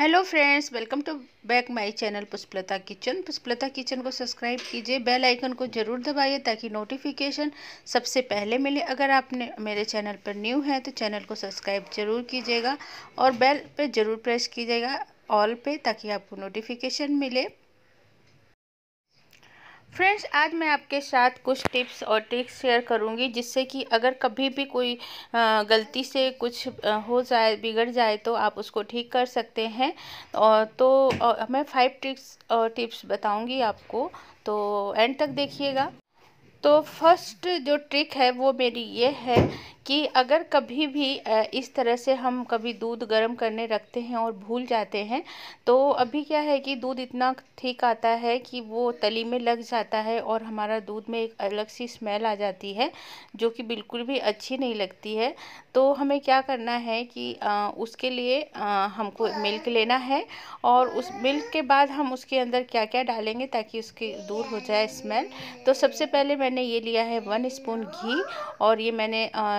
hello friends welcome to back my channel Pushpalata kitchen Pushpalata kitchen को subscribe कीजिए bell icon को ज़रूर दबाइए ताकि नोटिफिकेशन सबसे पहले मिले अगर आपने मेरे चैनल पर न्यू हैं तो चैनल को सब्सक्राइब ज़रूर कीजिएगा और बेल पर ज़रूर प्रेस कीजिएगा ऑल पे ताकि आपको नोटिफिकेशन मिले फ्रेंड्स आज मैं आपके साथ कुछ टिप्स और ट्रिक्स शेयर करूंगी जिससे कि अगर कभी भी कोई गलती से कुछ हो जाए बिगड़ जाए तो आप उसको ठीक कर सकते हैं तो, और तो मैं फाइव ट्रिक्स और टिप्स बताऊंगी आपको तो एंड तक देखिएगा तो फर्स्ट जो ट्रिक है वो मेरी ये है कि अगर कभी भी इस तरह से हम कभी दूध गर्म करने रखते हैं और भूल जाते हैं तो अभी क्या है कि दूध इतना ठीक आता है कि वो तली में लग जाता है और हमारा दूध में एक अलग सी स्मेल आ जाती है जो कि बिल्कुल भी अच्छी नहीं लगती है तो हमें क्या करना है कि उसके लिए हमको मिल्क लेना है और उस मिल्क के बाद हम उसके अंदर क्या क्या डालेंगे ताकि उसकी दूर हो जाए स्मेल तो सबसे पहले मैं मैंने ये लिया है वन स्पून घी और ये मैंने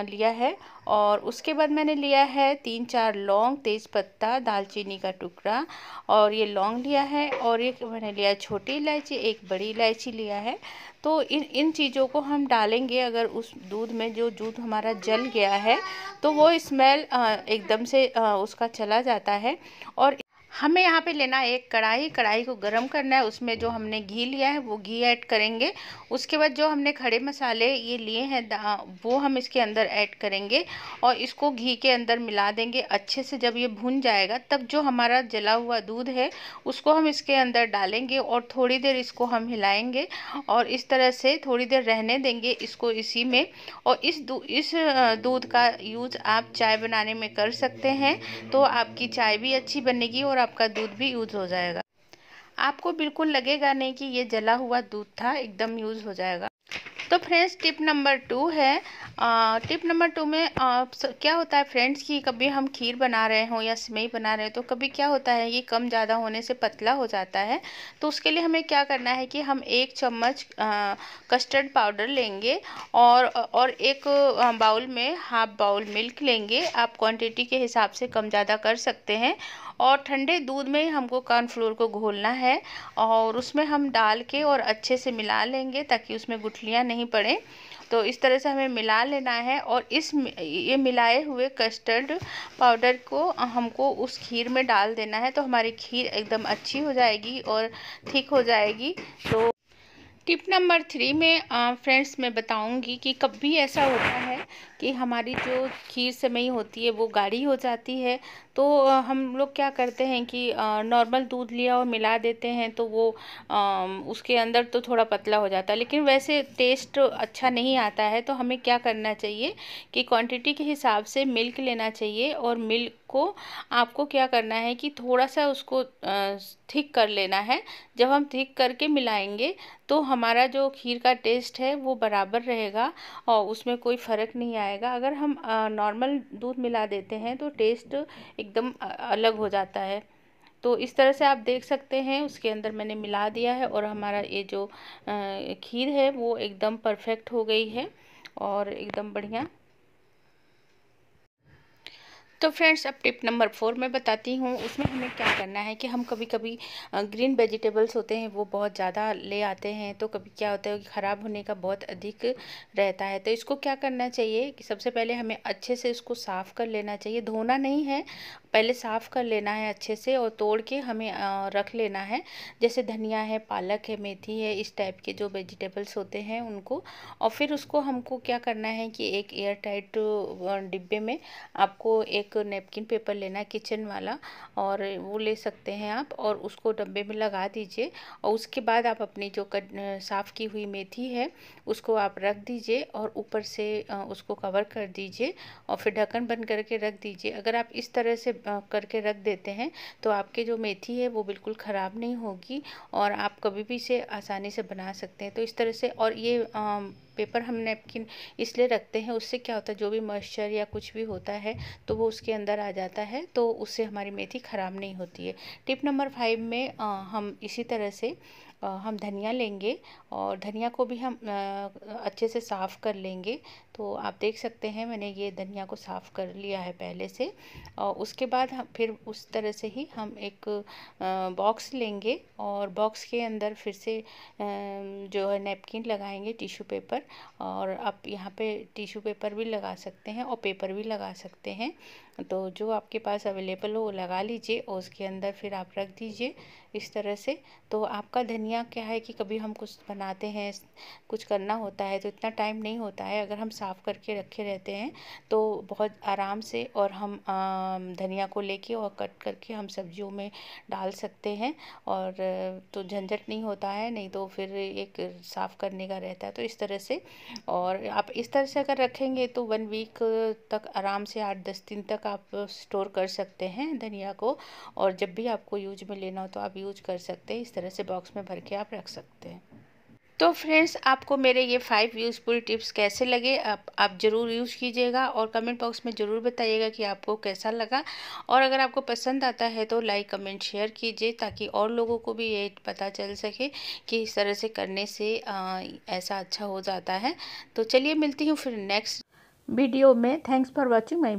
लिया है और उसके बाद मैंने लिया है तीन चार लौंग तेज़ पत्ता दालचीनी का टुकड़ा और ये लौंग लिया है और एक मैंने लिया छोटी इलायची एक बड़ी इलायची लिया है तो इन इन चीज़ों को हम डालेंगे अगर उस दूध में जो दूध हमारा जल गया है तो वो स्मेल एकदम से उसका चला जाता है और हमें यहाँ पे लेना है एक कढ़ाई कढ़ाई को गरम करना है उसमें जो हमने घी लिया है वो घी ऐड करेंगे उसके बाद जो हमने खड़े मसाले ये लिए हैं वो हम इसके अंदर ऐड करेंगे और इसको घी के अंदर मिला देंगे अच्छे से जब ये भुन जाएगा तब जो हमारा जला हुआ दूध है उसको हम इसके अंदर डालेंगे और थोड़ी देर इसको हम हिलाएंगे और इस तरह से थोड़ी देर रहने देंगे इसको इसी में और इस दू, इस दूध का यूज़ आप चाय बनाने में कर सकते हैं तो आपकी चाय भी अच्छी बनेगी और आपका दूध भी यूज़ हो जाएगा आपको बिल्कुल लगेगा नहीं कि ये जला हुआ दूध था एकदम यूज़ हो जाएगा तो फ्रेंड्स टिप नंबर टू है आ, टिप नंबर टू में आ, क्या होता है फ्रेंड्स कि कभी हम खीर बना रहे हों या सिमई बना रहे हो तो कभी क्या होता है ये कम ज़्यादा होने से पतला हो जाता है तो उसके लिए हमें क्या करना है कि हम एक चम्मच आ, कस्टर्ड पाउडर लेंगे और और एक बाउल में हाफ बाउल मिल्क लेंगे आप क्वांटिटी के हिसाब से कम ज़्यादा कर सकते हैं और ठंडे दूध में हमको कॉर्नफ्लोर को घोलना है और उसमें हम डाल के और अच्छे से मिला लेंगे ताकि उसमें गुठलियाँ नहीं पड़ें तो इस तरह से हमें मिला लेना है और इस ये मिलाए हुए कस्टर्ड पाउडर को हमको उस खीर में डाल देना है तो हमारी खीर एकदम अच्छी हो जाएगी और ठीक हो जाएगी तो टिप नंबर थ्री में फ्रेंड्स मैं बताऊंगी कि कभी ऐसा होता है कि हमारी जो खीर सेमई होती है वो गाढ़ी हो जाती है तो हम लोग क्या करते हैं कि नॉर्मल दूध लिया और मिला देते हैं तो वो आ, उसके अंदर तो थोड़ा पतला हो जाता है लेकिन वैसे टेस्ट अच्छा नहीं आता है तो हमें क्या करना चाहिए कि क्वांटिटी के हिसाब से मिल्क लेना चाहिए और मिल्क को आपको क्या करना है कि थोड़ा सा उसको थिक कर लेना है जब हम थिक करके मिलाएँगे तो हम हमारा जो खीर का टेस्ट है वो बराबर रहेगा और उसमें कोई फ़र्क नहीं आएगा अगर हम नॉर्मल दूध मिला देते हैं तो टेस्ट एकदम अलग हो जाता है तो इस तरह से आप देख सकते हैं उसके अंदर मैंने मिला दिया है और हमारा ये जो खीर है वो एकदम परफेक्ट हो गई है और एकदम बढ़िया तो फ्रेंड्स अब टिप नंबर फोर मैं बताती हूँ उसमें हमें क्या करना है कि हम कभी कभी ग्रीन वेजिटेबल्स होते हैं वो बहुत ज़्यादा ले आते हैं तो कभी क्या होता है कि ख़राब होने का बहुत अधिक रहता है तो इसको क्या करना चाहिए कि सबसे पहले हमें अच्छे से इसको साफ़ कर लेना चाहिए धोना नहीं है पहले साफ़ कर लेना है अच्छे से और तोड़ के हमें रख लेना है जैसे धनिया है पालक है मेथी है इस टाइप के जो वेजिटेबल्स होते हैं उनको और फिर उसको हमको क्या करना है कि एक एयर टाइट डिब्बे में आपको एक नेपकिन पेपर लेना है किचन वाला और वो ले सकते हैं आप और उसको डब्बे में लगा दीजिए और उसके बाद आप अपनी जो साफ़ की हुई मेथी है उसको आप रख दीजिए और ऊपर से उसको कवर कर दीजिए और फिर ढक्कन बंद करके रख दीजिए अगर आप इस तरह से करके रख देते हैं तो आपके जो मेथी है वो बिल्कुल ख़राब नहीं होगी और आप कभी भी इसे आसानी से बना सकते हैं तो इस तरह से और ये आ, पेपर हम नैपकिन इसलिए रखते हैं उससे क्या होता है जो भी मॉइस्चर या कुछ भी होता है तो वो उसके अंदर आ जाता है तो उससे हमारी मेथी ख़राब नहीं होती है टिप नंबर फाइव में आ, हम इसी तरह से हम धनिया लेंगे और धनिया को भी हम अच्छे से साफ़ कर लेंगे तो आप देख सकते हैं मैंने ये धनिया को साफ़ कर लिया है पहले से और उसके बाद हम फिर उस तरह से ही हम एक बॉक्स लेंगे और बॉक्स के अंदर फिर से जो है नैपकिन लगाएंगे टिश्यू पेपर और आप यहाँ पे टिश्यू पेपर भी लगा सकते हैं और पेपर भी लगा सकते हैं तो जो आपके पास अवेलेबल हो वो लगा लीजिए और उसके अंदर फिर आप रख दीजिए इस तरह से तो आपका धनिया क्या है कि कभी हम कुछ बनाते हैं कुछ करना होता है तो इतना टाइम नहीं होता है अगर हम साफ़ करके रखे रहते हैं तो बहुत आराम से और हम धनिया को लेके और कट करके हम सब्जियों में डाल सकते हैं और तो झंझट नहीं होता है नहीं तो फिर एक साफ़ करने का रहता है तो इस तरह से और आप इस तरह से अगर रखेंगे तो वन वीक तक आराम से आठ दस दिन तक तक आप स्टोर कर सकते हैं धनिया को और जब भी आपको यूज में लेना हो तो आप यूज कर सकते हैं इस तरह से बॉक्स में भर के आप रख सकते हैं तो फ्रेंड्स आपको मेरे ये फाइव यूज़फुल टिप्स कैसे लगे आप आप ज़रूर यूज़ कीजिएगा और कमेंट बॉक्स में ज़रूर बताइएगा कि आपको कैसा लगा और अगर आपको पसंद आता है तो लाइक कमेंट शेयर कीजिए ताकि और लोगों को भी ये पता चल सके कि इस तरह से करने से आ, ऐसा अच्छा हो जाता है तो चलिए मिलती हूँ फिर नेक्स्ट वीडियो में थैंक्स फॉर वॉचिंग माई